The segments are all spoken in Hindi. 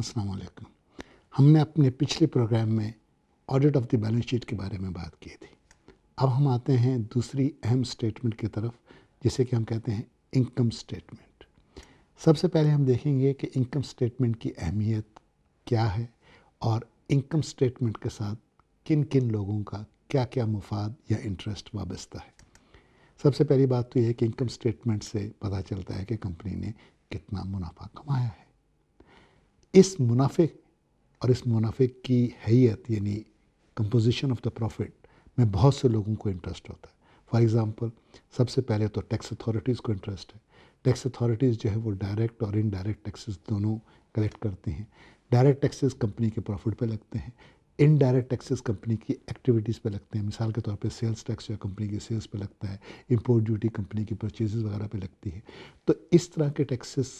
अस्सलाम वालेकुम हमने अपने पिछले प्रोग्राम में audit of the balance sheet के बारे में बात की थी अब हम आते हैं दूसरी अहम स्टेटमेंट की तरफ जिसे कि हम कहते हैं इनकम स्टेटमेंट सबसे पहले हम देखेंगे कि इनकम स्टेटमेंट की अहमियत क्या है और इनकम स्टेटमेंट के साथ किन किन लोगों का क्या क्या मुफाद या इंटरेस्ट वाबस्ता है सबसे पहली बात तो यह है कि इनकम स्टेटमेंट से पता चलता है कि कंपनी ने कितना मुनाफा कमाया है इस मुनाफे और इस मुनाफे की हैत यानी कंपोजिशन ऑफ द प्रॉफिट में बहुत से लोगों को इंटरेस्ट होता है फॉर एग्ज़ाम्पल सबसे पहले तो टैक्स अथॉरिटीज़ को इंटरेस्ट है टैक्स अथॉरिटीज़ जो है वो डायरेक्ट और इनडायरेक्ट टैक्सेस दोनों कलेक्ट करते हैं डायरेक्ट टैक्सेस कंपनी के प्रॉफिट पे लगते हैं इनडायरेक्ट टैक्सेस कंपनी की एक्टिविटीज़ पे लगते हैं मिसाल के तौर पे सेल्स टैक्स या कंपनी की सेल्स पे लगता है इंपोर्ट ड्यूटी कंपनी की परचेजेस वगैरह पे लगती है तो इस तरह के टैक्सेस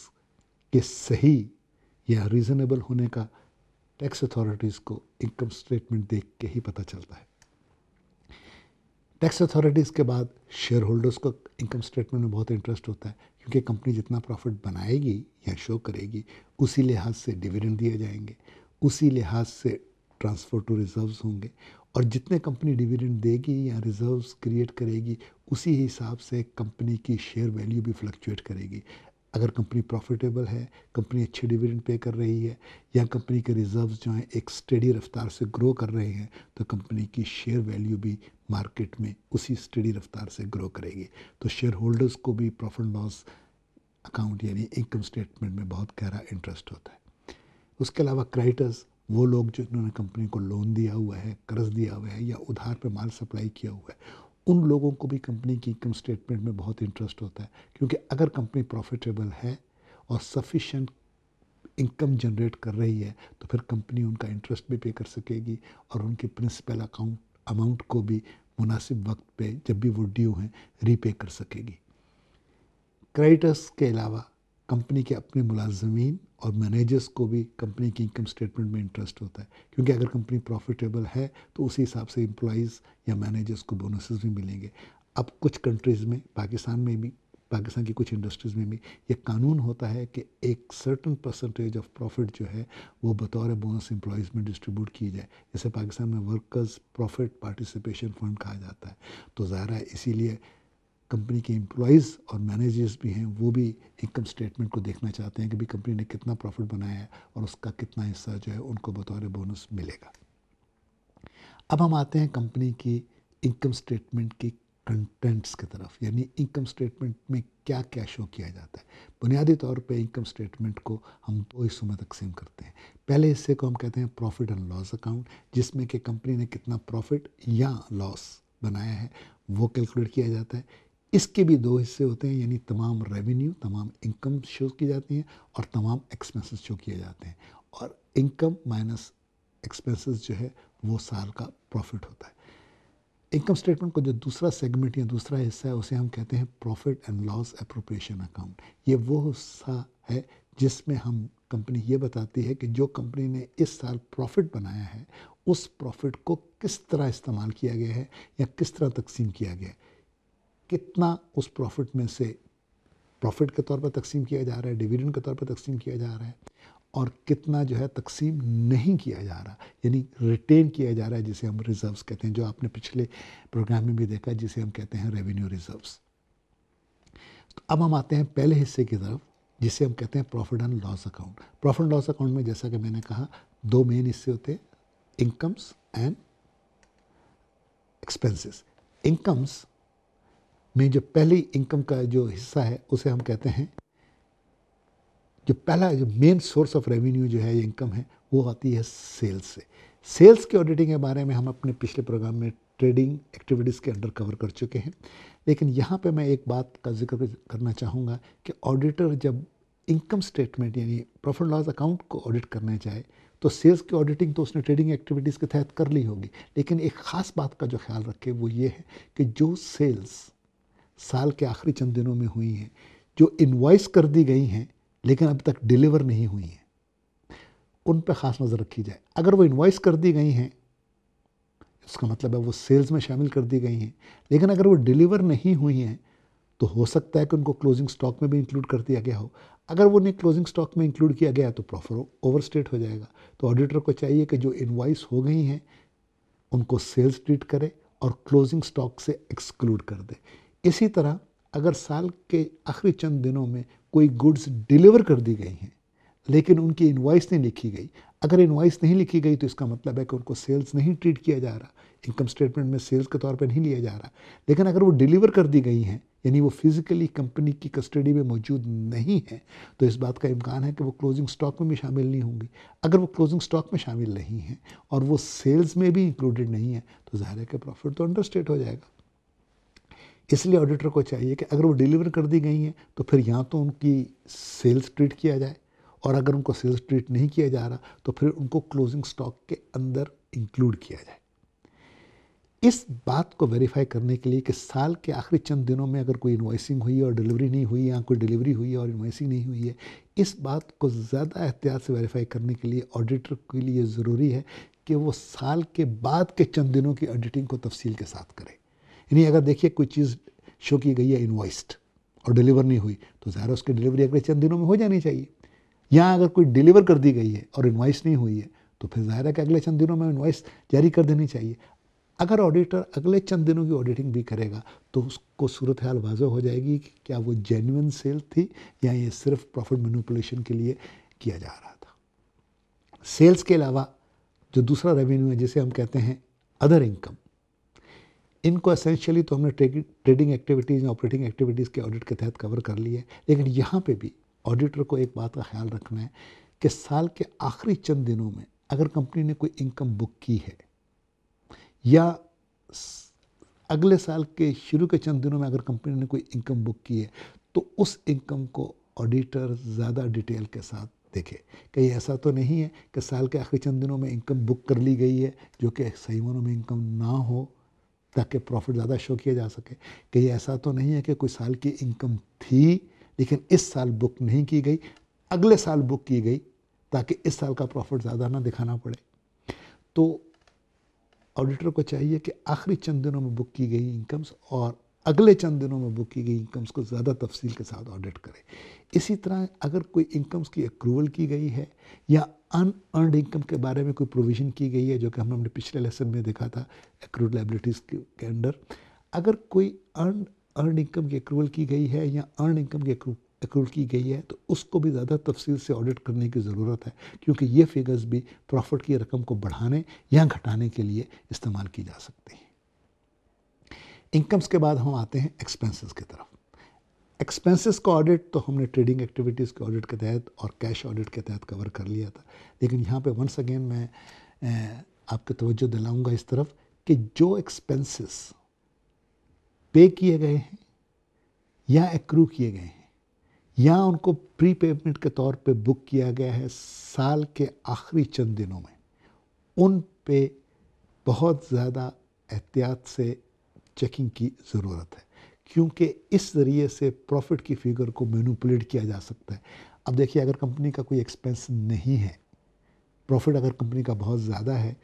के सही या रीज़नेबल होने का टैक्स अथॉरिटीज़ को इनकम स्टेटमेंट देख के ही पता चलता है टैक्स अथॉरिटीज़ के बाद शेयर होल्डर्स को इनकम स्टेटमेंट में बहुत इंटरेस्ट होता है क्योंकि कंपनी जितना प्रॉफिट बनाएगी या शो करेगी उसी लिहाज से डिविडेंड दिए जाएंगे उसी लिहाज से ट्रांसफ़र टू रिजर्व्स होंगे और जितने कंपनी डिविडेंड देगी या रिजर्व्स क्रिएट करेगी उसी हिसाब से कंपनी की शेयर वैल्यू भी फ्लक्चुएट करेगी अगर कंपनी प्रॉफिटेबल है कंपनी अच्छे डिविडेंड पे कर रही है या कंपनी के रिजर्व्स जो हैं एक स्टडी रफ्तार से ग्रो कर रहे हैं तो कंपनी की शेयर वैल्यू भी मार्केट में उसी स्टडी रफ्तार से ग्रो करेगी तो शेयर होल्डर्स को भी प्रॉफिट लॉस अकाउंट यानी इनकम स्टेटमेंट में बहुत गहरा इंटरेस्ट होता है उसके अलावा क्राइटर्स वो लोग जिन्होंने कंपनी को लोन दिया हुआ है कर्ज दिया हुआ है या उधार पर माल सप्लाई किया हुआ है उन लोगों को भी कंपनी की इनकम स्टेटमेंट में बहुत इंटरेस्ट होता है क्योंकि अगर कंपनी प्रॉफिटेबल है और सफिशेंट इनकम जनरेट कर रही है तो फिर कंपनी उनका इंटरेस्ट भी पे कर सकेगी और उनके प्रिंसिपल अकाउंट अमाउंट को भी मुनासिब वक्त पे जब भी वो ड्यू हैं रीपे कर सकेगी क्रेडिटर्स के अलावा कंपनी के अपने मुलाजमीन और मैनेजर्स को भी कंपनी की इनकम स्टेटमेंट में इंटरेस्ट होता है क्योंकि अगर कंपनी प्रॉफिटेबल है तो उसी हिसाब से इम्प्लॉज़ या मैनेजर्स को बोनसेस भी मिलेंगे अब कुछ कंट्रीज़ में पाकिस्तान में भी पाकिस्तान की कुछ इंडस्ट्रीज़ में भी ये कानून होता है कि एक सर्टन परसेंटेज ऑफ प्रॉफिट जो है वो बतौर बोनस एम्प्लॉज़ में डिस्ट्रीब्यूट की जाए जैसे पाकिस्तान में वर्कर्स प्रॉफिट पार्टिसिपेशन फंड कहा जाता है तो ज़ाहिर है इसीलिए कंपनी के एम्प्लॉयज़ और मैनेजर्स भी हैं वो भी इनकम स्टेटमेंट को देखना चाहते हैं कि भी कंपनी ने कितना प्रॉफिट बनाया है और उसका कितना हिस्सा जो है उनको बतौर बोनस मिलेगा अब हम आते हैं कंपनी की इनकम स्टेटमेंट के कंटेंट्स की तरफ यानी इनकम स्टेटमेंट में क्या क्या शो किया जाता है बुनियादी तौर पे इनकम स्टेटमेंट को हम दो हिस्सों में तकसीम करते हैं पहले हिस्से को हम कहते हैं प्रॉफिट एंड लॉस अकाउंट जिसमें कि कंपनी ने कितना प्रॉफिट या लॉस बनाया है वो कैलकुलेट किया जाता है इसके भी दो हिस्से होते हैं यानी तमाम रेवेन्यू तमाम इनकम शो की जाती हैं और तमाम एक्सपेंसेस शो किए जाते हैं और इनकम माइनस एक्सपेंसेस जो है वो साल का प्रॉफिट होता है इनकम स्टेटमेंट को जो दूसरा सेगमेंट या दूसरा हिस्सा है उसे हम कहते हैं profit and loss appropriation account ये वो हिस्सा है जिसमें हम कंपनी ये बताती है कि जो कंपनी ने इस साल प्रॉफिट बनाया है उस प्रॉफिट को किस तरह इस्तेमाल किया गया है या किस तरह तकसीम किया गया है कितना उस प्रॉफिट में से प्रॉफिट के तौर पर तकसीम किया जा रहा है डिविडेंड के तौर पर तकसीम किया जा रहा है और कितना जो है तकसीम नहीं किया जा रहा यानी रिटेन किया जा रहा है जिसे हम रिजर्व्स कहते हैं जो आपने पिछले प्रोग्राम में भी देखा जिसे हम कहते हैं रेवेन्यू रिजर्व्स तो अब हम आते हैं पहले हिस्से की तरफ जिसे हम कहते हैं profit and loss account profit and loss account में जैसा कि मैंने कहा दो मेन हिस्से होते हैं इनकम्स एंड एक्सपेंसेस इनकम्स में जो पहली इनकम का जो हिस्सा है उसे हम कहते हैं जो पहला जो मेन सोर्स ऑफ रेवेन्यू जो है इनकम है वो आती है सेल्स से सेल्स के ऑडिटिंग के बारे में हम अपने पिछले प्रोग्राम में ट्रेडिंग एक्टिविटीज़ के अंडर कवर कर चुके हैं लेकिन यहाँ पे मैं एक बात का जिक्र करना चाहूँगा कि ऑडिटर जब इनकम स्टेटमेंट यानी प्रॉफिट लॉस अकाउंट को ऑडिट करने जाए तो सेल्स की ऑडिटिंग तो उसने ट्रेडिंग एक्टिविटीज़ के तहत कर ली होगी लेकिन एक ख़ास बात का जो ख्याल रखे वो ये है कि जो सेल्स साल के आखिरी चंद दिनों में हुई हैं जो इन्वाइस कर दी गई हैं लेकिन अब तक डिलीवर नहीं हुई हैं उन पर ख़ास नज़र रखी जाए अगर वो इन्वाइस कर दी गई हैं उसका मतलब है वो सेल्स में शामिल कर दी गई हैं लेकिन अगर वो डिलीवर नहीं हुई हैं तो हो सकता है कि उनको क्लोजिंग स्टॉक में भी इंक्लूड कर दिया गया हो अगर वो उन्हें क्लोजिंग स्टॉक में इंक्लूड किया गया तो प्रॉफर ओवर स्टेट हो जाएगा तो ऑडिटर को चाहिए कि जो इन्वाइस हो गई हैं उनको सेल्स ट्रीट करे और क्लोजिंग स्टॉक से एक्सक्लूड कर दे इसी तरह अगर साल के आखिरी चंद दिनों में कोई गुड्स डिलीवर कर दी गई हैं लेकिन उनकी इन्वाइस नहीं लिखी गई अगर इन्वाइस नहीं लिखी गई तो इसका मतलब है कि उनको सेल्स नहीं ट्रीट किया जा रहा इनकम स्टेटमेंट में सेल्स के तौर पर नहीं लिया जा रहा लेकिन अगर वो डिलीवर कर दी गई हैं यानी वो फिज़िकली कंपनी की कस्टडी में मौजूद नहीं है तो इस बात का इम्कान है कि वो क्लोजिंग स्टॉक में भी शामिल नहीं होंगी अगर वो क्लोजिंग स्टॉक में शामिल नहीं है और वो सेल्स में भी इंक्लूडेड नहीं है तो ज़ाहिर है कि प्रॉफिट तो अंडरस्टेट हो जाएगा इसलिए ऑडिटर को चाहिए कि अगर वो डिलीवर कर दी गई हैं तो फिर यहाँ तो उनकी सेल्स ट्रीट किया जाए और अगर उनको सेल्स ट्रीट नहीं किया जा रहा तो फिर उनको क्लोजिंग स्टॉक के अंदर इंक्लूड किया जाए इस बात को वेरीफाई करने के लिए कि साल के आखिरी चंद दिनों में अगर कोई इन्वाइसिंग हुई है और डिलीवरी नहीं हुई या कोई डिलीवरी हुई है और इन्वाइसिंग नहीं हुई है इस बात को ज़्यादा एहतियात से वेरीफाई करने के लिए ऑडिटर के लिए ज़रूरी है कि वो साल के बाद के चंद दिनों की ऑडिटिंग को तफसील के साथ करें यानी अगर देखिए कोई चीज़ शो की गई है इनवॉइस्ड और डिलीवर नहीं हुई तो ज़ाहिर उसकी डिलीवरी अगले चंद दिनों में हो जानी चाहिए या अगर कोई डिलीवर कर दी गई है और इन्वाइस नहीं हुई है तो फिर ज़ाहिर है कि अगले चंद दिनों में इन्वाइस जारी कर देनी चाहिए अगर ऑडिटर अगले चंद दिनों की ऑडिटिंग भी करेगा तो उसको सूरत हाल वाजह हो जाएगी कि क्या वो जेन्यून सेल थी या ये सिर्फ प्रॉफिट मैनिपुलेशन के लिए किया जा रहा था सेल्स के अलावा जो दूसरा रेवेन्यू है जिसे हम कहते हैं अदर इनकम इनको असेंशियली तो हमने ट्रेडिंग एक्टिविटीज़ या ऑपरेटिंग एक्टिविटीज़ के ऑडिट के तहत कवर कर लिया है लेकिन यहाँ पे भी ऑडिटर को एक बात का ख्याल रखना है कि साल के आखिरी चंद दिनों में अगर कंपनी ने कोई इनकम बुक की है या अगले साल के शुरू के चंद दिनों में अगर कंपनी ने कोई इनकम बुक की है तो उस इनकम को ऑडिटर ज़्यादा डिटेल के साथ देखे कहीं ऐसा तो नहीं है कि साल के आखिरी चंद दिनों में इनकम बुक कर ली गई है जो कि सही मनों में इनकम ना हो ताकि प्रॉफिट ज़्यादा शो किया जा सके कहीं ऐसा तो नहीं है कि कोई साल की इनकम थी लेकिन इस साल बुक नहीं की गई अगले साल बुक की गई ताकि इस साल का प्रॉफिट ज़्यादा ना दिखाना पड़े तो ऑडिटर को चाहिए कि आखिरी चंद दिनों में बुक की गई इनकम्स और अगले चंद दिनों में बुक की गई इनकम्स को ज़्यादा तफसील के साथ ऑडिट करें इसी तरह अगर कोई इनकम्स की अप्रूवल की गई है या अनअर्नड इनकम के बारे में कोई प्रोविज़न की गई है जो कि हम हमने पिछले लेसन में देखा था एक्रूड लाइबिलिटीज़ के अंडर अगर कोई अन अर्न इनकम की एक्रूवल की गई है या अर्न इनकम की एक्रूल की गई है तो उसको भी ज़्यादा तफसील से ऑडिट करने की ज़रूरत है क्योंकि ये फिगर्स भी प्रॉफिट की रकम को बढ़ाने या घटाने के लिए इस्तेमाल की जा सकती हैं इनकम्स के बाद हम आते हैं एक्सपेंसेस की तरफ एक्सपेंसेस का ऑडिट तो हमने ट्रेडिंग एक्टिविटीज़ के ऑडिट के तहत और कैश ऑडिट के तहत कवर कर लिया था लेकिन यहाँ पे वंस अगेन मैं आपके तवज्जो दिलाऊंगा इस तरफ कि जो एक्सपेंसेस पे किए गए हैं या एक्रू किए गए हैं या उनको प्री पेमेंट के तौर पे बुक किया गया है साल के आखिरी चंद दिनों में उन पे बहुत ज़्यादा एहतियात से चेकिंग की ज़रूरत है क्योंकि इस जरिए से प्रॉफिट की फिगर को मैनुपलेट किया जा सकता है अब देखिए अगर कंपनी का कोई एक्सपेंस नहीं है प्रॉफिट अगर कंपनी का बहुत ज़्यादा है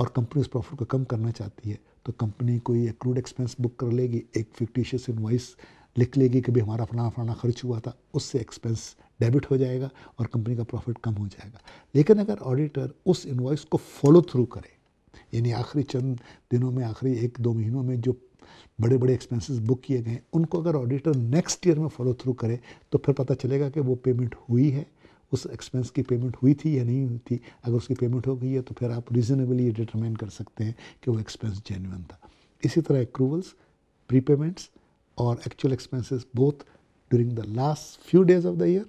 और कंपनी उस प्रॉफिट को कम करना चाहती है तो कंपनी कोई क्रूड एक्सपेंस बुक कर लेगी एक फिक्टिशियस इन्वाइस लिख लेगी कि भाई हमारा फलाना फलाना खर्च हुआ था उससे एक्सपेंस डेबिट हो जाएगा और कंपनी का प्रॉफिट कम हो जाएगा लेकिन अगर ऑडिटर उस इन्वाइस को फॉलो थ्रू करे यानी आखिरी चंद दिनों में आखिरी एक दो महीनों में जो बड़े बड़े एक्सपेंसेस बुक किए गए उनको अगर ऑडिटर नेक्स्ट ईयर में फॉलो थ्रू करे तो फिर पता चलेगा कि वो पेमेंट हुई है उस एक्सपेंस की पेमेंट हुई थी या नहीं हुई थी अगर उसकी पेमेंट हो गई है तो फिर आप रीज़नेबली ये डिटरमाइन कर सकते हैं कि वो एक्सपेंस जेन्यून था इसी तरह एक्रूवल्स प्री पेमेंट्स और actual expenses both during the last few days of the year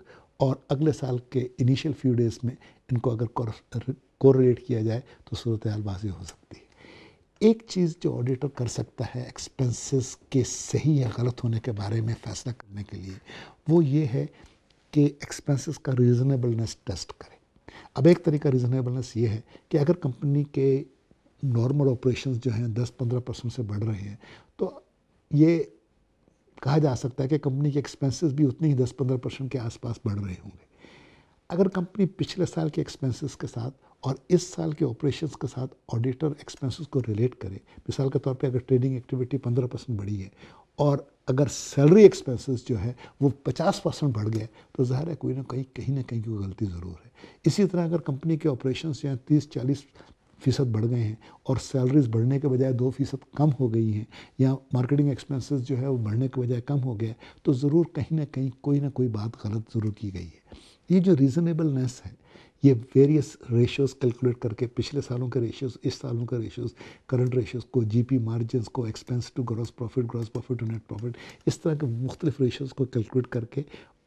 और अगले साल के इनिशियल फ्यू डेज में इनको अगर कोरिलेट किया जाए तो सूरत हाल वाजी हो सकती है एक चीज़ जो ऑडिटर कर सकता है एक्सपेंसेस के सही या गलत होने के बारे में फ़ैसला करने के लिए वो ये है कि एक्सपेंसेस का रीज़नेबलनेस टेस्ट करें अब एक तरीका रीज़नेबलनेस ये है कि अगर कंपनी के नॉर्मल ऑपरेशंस जो हैं 10-15 परसेंट से बढ़ रहे हैं तो ये कहा जा सकता है कि कंपनी के एक्सपेंसेस भी उतनी ही दस पंद्रह परसेंट के आसपास बढ़ रहे होंगे अगर कंपनी पिछले साल के एक्सपेंसेस के साथ और इस साल के ऑपरेशंस के साथ ऑडिटर एक्सपेंसेस को रिलेट करे मिसाल के तौर पे अगर ट्रेडिंग एक्टिविटी 15 परसेंट बढ़ी है और अगर सैलरी एक्सपेंसेस जो है वो 50 परसेंट बढ़ गए तो ज़ाहिर है कोई ना कहीं कहीं ना कहीं कोई गलती ज़रूर है इसी तरह अगर कंपनी के ऑपरेशन जो हैं तीस चालीस फ़ीसद बढ़ गए हैं और सैलरीज बढ़ने के बजाय दो फीसद कम हो गई हैं या मार्केटिंग एक्सपेंसेस जो है वो बढ़ने के बजाय कम हो गए तो ज़रूर कहीं ना कहीं कोई ना कोई बात गलत ज़रूर की गई है ये जो रीज़नेबलनेस है ये वेरियस रेशियोज़ कैलकुलेट करके पिछले सालों के रेशियोज़ इस सालों के रेशियोज़ करंट रेशियोज़ को जीपी मार्जिन को expense to gross profit gross profit to net profit इस तरह के मुख्तलिफ रेशियोज़ को कैलकुलेट करके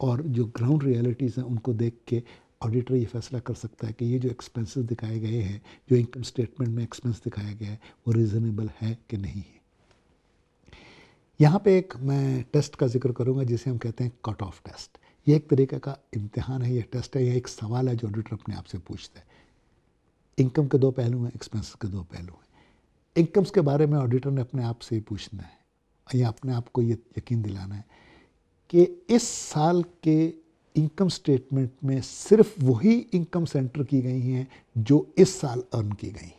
और जो ग्राउंड रियलिटीज़ हैं उनको देख के ऑडिटर ये फैसला कर सकता है कि ये जो एक्सपेंसेस दिखाए गए हैं जो इनकम स्टेटमेंट में एक्सपेंस दिखाया गया है वो रीज़नेबल है कि नहीं है यहाँ पे एक मैं टेस्ट का जिक्र करूँगा जिसे हम कहते हैं कट ऑफ टेस्ट ये एक तरीके का इम्तहान है यह टेस्ट है यह एक सवाल है जो ऑडिटर अपने आप से पूछता है इनकम के दो पहलू हैं एक्सपेंस के दो पहलू हैं इनकम्स के बारे में ऑडिटर ने अपने आप से ही पूछना है या अपने आप को ये यकीन दिलाना है कि इस साल के इनकम स्टेटमेंट में सिर्फ वही इनकम सेंटर की गई हैं जो इस साल अर्न की गई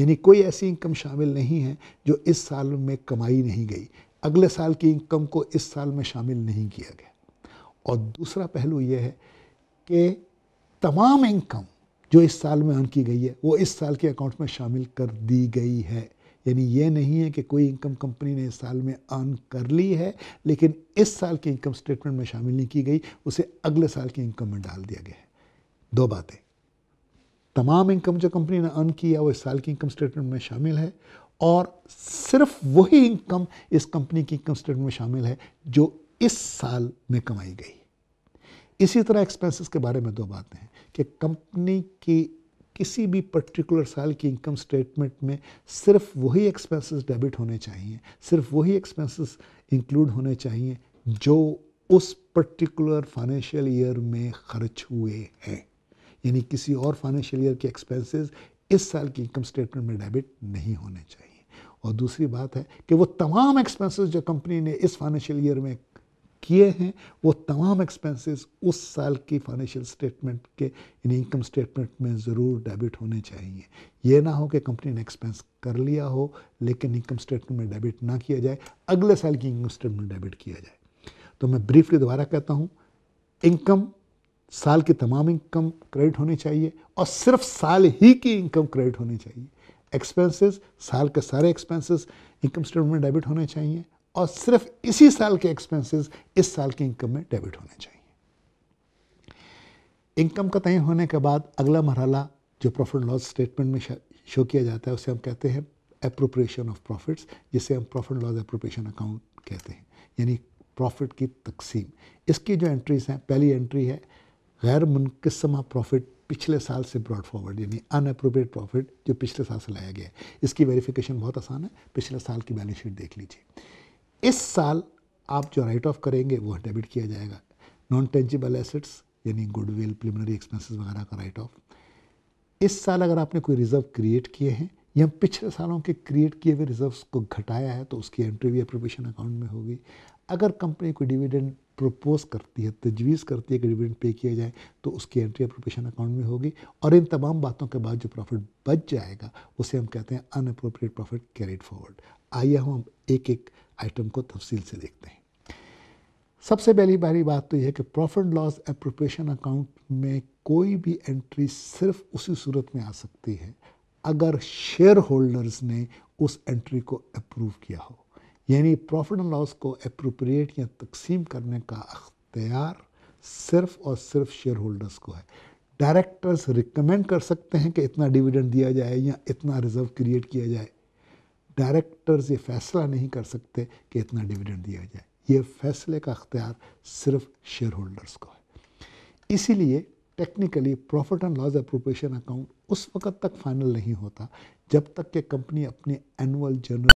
यानी कोई ऐसी इनकम शामिल नहीं है जो इस साल में कमाई नहीं गई अगले साल की इनकम को इस साल में शामिल नहीं किया गया और दूसरा पहलू ये है कि तमाम इनकम जो इस साल में अर्न की गई है वो इस साल के अकाउंट में शामिल कर दी गई है यानी ये नहीं है कि कोई इनकम कंपनी ने इस साल में अर्न कर ली है लेकिन इस साल की इनकम स्टेटमेंट में शामिल नहीं की गई उसे अगले साल की इनकम में डाल दिया गया है दो बातें तमाम इनकम जो कंपनी ने अर्न किया वो इस साल की इनकम स्टेटमेंट में शामिल है और सिर्फ वही इनकम इस कंपनी की इनकम स्टेटमेंट में शामिल है जो इस साल में कमाई गई इसी तरह एक्सपेंसेस के बारे में दो बातें हैं कि कंपनी की किसी भी पर्टिकुलर साल की इनकम स्टेटमेंट में सिर्फ वही एक्सपेंसेस डेबिट होने चाहिए सिर्फ वही एक्सपेंसेस इंक्लूड होने चाहिए जो उस पर्टिकुलर फाइनेंशियल ईयर में खर्च हुए हैं यानी किसी और फाइनेंशियल ईयर के एक्सपेंसेस इस साल की इनकम स्टेटमेंट में डेबिट नहीं होने चाहिए और दूसरी बात है कि वो तमाम एक्सपेंसेस जो कंपनी ने इस फाइनेंशियल ईयर में किए हैं वो तमाम एक्सपेंसेस उस साल की फाइनेंशियल स्टेटमेंट के इन इनकम स्टेटमेंट में ज़रूर डेबिट होने चाहिए ये ना हो कि कंपनी ने एक्सपेंस कर लिया हो लेकिन इनकम स्टेटमेंट में डेबिट ना किया जाए अगले साल की इनकम स्टेटमेंट डेबिट किया जाए तो मैं ब्रीफली दोबारा कहता हूँ इनकम साल की तमाम इनकम क्रेडिट होनी चाहिए और सिर्फ साल ही की इनकम क्रेडिट होनी चाहिए एक्सपेंसेस साल के सारे एक्सपेंसेस इनकम स्टेटमेंट में डेबिट होने चाहिए और सिर्फ इसी साल के एक्सपेंसेस इस साल की इनकम में डेबिट होने चाहिए इनकम का तय होने के बाद अगला मरहला जो प्रॉफिट लॉस स्टेटमेंट में शो किया जाता है उसे हम कहते हैं अप्रोप्रिएशन ऑफ प्रॉफिट्स जिसे हम प्रॉफिट लॉस अप्रोप्रिएशन अकाउंट कहते हैं यानी प्रॉफिट की तकसीम इसकी जो एंट्रीज हैं पहली एंट्री है गैर मुनकसमा प्रॉफिट पिछले साल से ब्रॉड फॉरवर्ड यानी अनअप्रोप्रिएट प्रॉफिट जो पिछले साल से लाया गया है इसकी वेरिफिकेशन बहुत आसान है पिछले साल की बैलेंस शीट देख लीजिए इस साल आप जो राइट ऑफ करेंगे वो डेबिट किया जाएगा नॉन टेंजिबल एसेट्स यानी गुडविल प्रिलिमिनरी एक्सपेंसेस वगैरह का राइट ऑफ इस साल अगर आपने कोई रिजर्व क्रिएट किए हैं या पिछले सालों के क्रिएट किए हुए रिजर्व को घटाया है तो उसकी एंट्री भी अप्रोपेशन अकाउंट में होगी अगर कंपनी कोई डिविडेंड प्रपोज करती है तजवीज़ करती है कि डिविडेंड पे किया जाए तो उसकी एंट्री अप्रोपेशन अकाउंट में होगी और इन तमाम बातों के बाद जो प्रॉफिट बच जाएगा उसे हम कहते हैं अनअप्रोप्रिएट प्रॉफिट कैरिड फॉरवर्ड आइए हम एक एक आइटम को तफसील से देखते हैं सबसे पहली बारी बात तो यह है कि प्रॉफिट लॉस अप्रोप्रिएशन अकाउंट में कोई भी एंट्री सिर्फ उसी सूरत में आ सकती है अगर शेयर होल्डर्स ने उस एंट्री को अप्रूव किया हो यानी प्रॉफिट एंड लॉस को अप्रोप्रिएट या तकसीम करने का अख्तियार सिर्फ और सिर्फ शेयर होल्डर्स को है डायरेक्टर्स रिकमेंड कर सकते हैं कि इतना डिविडेंड दिया जाए या इतना रिजर्व क्रिएट किया जाए डायरेक्टर्स ये फैसला नहीं कर सकते कि इतना डिविडेंड दिया जाए ये फैसले का अख्तियार सिर्फ शेयर होल्डर्स को है इसीलिए technically profit and loss appropriation account उस वक्त तक फाइनल नहीं होता जब तक कि कंपनी अपनी एनुअल जनरल